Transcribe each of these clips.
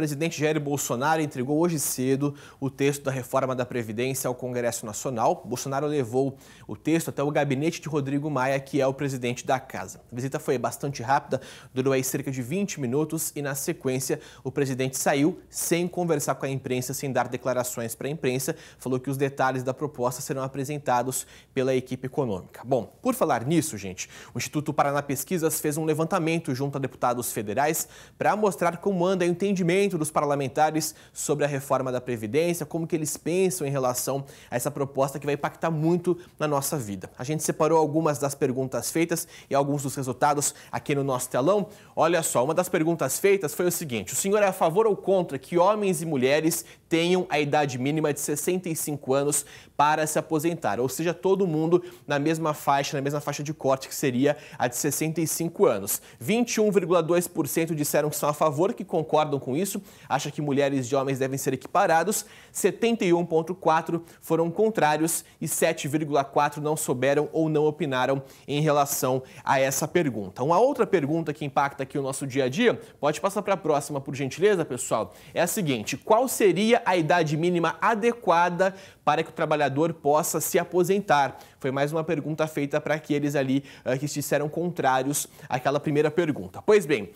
presidente Jair Bolsonaro entregou hoje cedo o texto da reforma da Previdência ao Congresso Nacional. Bolsonaro levou o texto até o gabinete de Rodrigo Maia, que é o presidente da casa. A visita foi bastante rápida, durou aí cerca de 20 minutos e, na sequência, o presidente saiu sem conversar com a imprensa, sem dar declarações para a imprensa. Falou que os detalhes da proposta serão apresentados pela equipe econômica. Bom, por falar nisso, gente, o Instituto Paraná Pesquisas fez um levantamento junto a deputados federais para mostrar como anda o entendimento dos parlamentares sobre a reforma da Previdência, como que eles pensam em relação a essa proposta que vai impactar muito na nossa vida. A gente separou algumas das perguntas feitas e alguns dos resultados aqui no nosso telão. Olha só, uma das perguntas feitas foi o seguinte: o senhor é a favor ou contra que homens e mulheres tenham a idade mínima de 65 anos para se aposentar, ou seja, todo mundo na mesma faixa, na mesma faixa de corte que seria a de 65 anos. 21,2% disseram que são a favor, que concordam com isso, acham que mulheres e homens devem ser equiparados, 71,4% foram contrários e 7,4% não souberam ou não opinaram em relação a essa pergunta. Uma outra pergunta que impacta aqui o nosso dia a dia, pode passar para a próxima, por gentileza, pessoal, é a seguinte: qual seria a idade mínima adequada para que o trabalhador possa se aposentar? Foi mais uma pergunta feita para aqueles ali uh, que disseram contrários àquela primeira pergunta. Pois bem,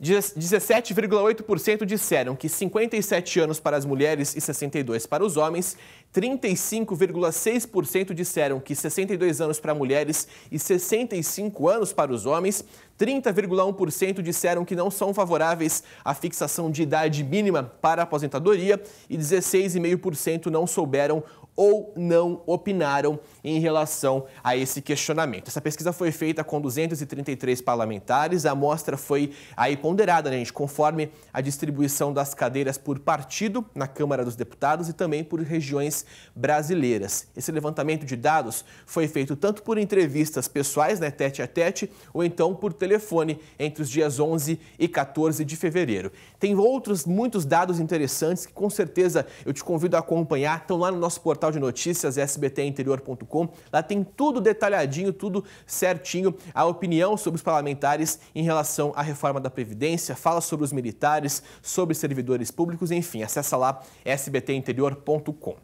17,8% disseram que 57 anos para as mulheres e 62 para os homens, 35,6% disseram que 62 anos para mulheres e 65 anos para os homens, 30,1% disseram que não são favoráveis à fixação de idade mínima para a aposentadoria e 16,5% não souberam ou não opinaram em relação a esse questionamento. Essa pesquisa foi feita com 233 parlamentares, a amostra foi aí ponderada, né, gente, conforme a distribuição das cadeiras por partido na Câmara dos Deputados e também por regiões brasileiras. Esse levantamento de dados foi feito tanto por entrevistas pessoais, né, tete a tete, ou então por telefone entre os dias 11 e 14 de fevereiro. Tem outros muitos dados interessantes que com certeza eu te convido a acompanhar, estão lá no nosso portal portal de notícias sbtinterior.com. Lá tem tudo detalhadinho, tudo certinho, a opinião sobre os parlamentares em relação à reforma da Previdência, fala sobre os militares, sobre servidores públicos, enfim, acessa lá sbtinterior.com.